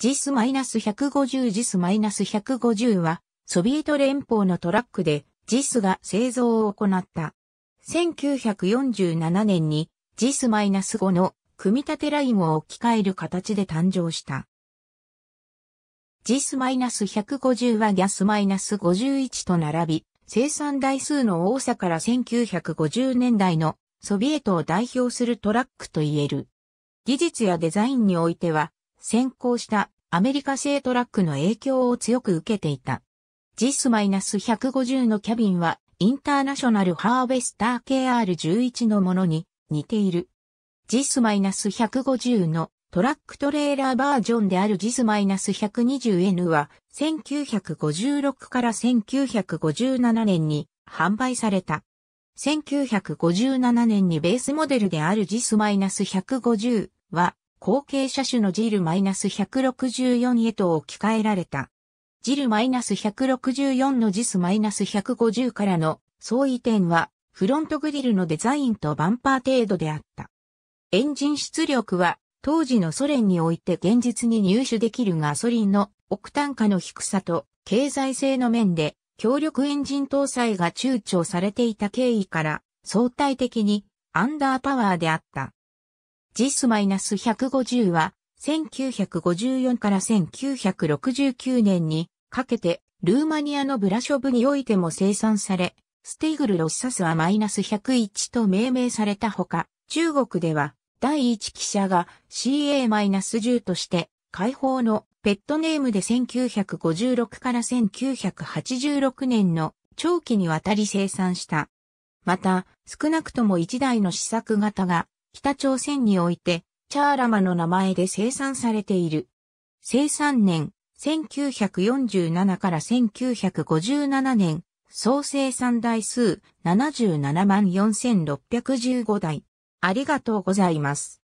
JIS-150 JIS-150 は、ソビエト連邦のトラックで JIS が製造を行った。1947年に JIS-5 の組み立てラインを置き換える形で誕生した。JIS-150 は GAS-51 と並び、生産台数の多さから1950年代のソビエトを代表するトラックと言える。技術やデザインにおいては、先行したアメリカ製トラックの影響を強く受けていた。JIS-150 のキャビンはインターナショナルハーベスター KR11 のものに似ている。JIS-150 のトラックトレーラーバージョンである JIS-120N は1956から1957年に販売された。1957年にベースモデルである JIS-150 は後継車種のジル -164 へと置き換えられた。ジル -164 のジス -150 からの相違点はフロントグリルのデザインとバンパー程度であった。エンジン出力は当時のソ連において現実に入手できるガソリンの億単価の低さと経済性の面で強力エンジン搭載が躊躇されていた経緯から相対的にアンダーパワーであった。JIS-150 は、1954から1969年にかけて、ルーマニアのブラショブにおいても生産され、ステイグルロッサスはマイナス101と命名されたほか、中国では第一記者が CA-10 として解放のペットネームで1956から1986年の長期にわたり生産した。また、少なくとも1台の試作型が北朝鮮において、チャーラマの名前で生産されている。生産年、1947から1957年、総生産台数77万4615台。ありがとうございます。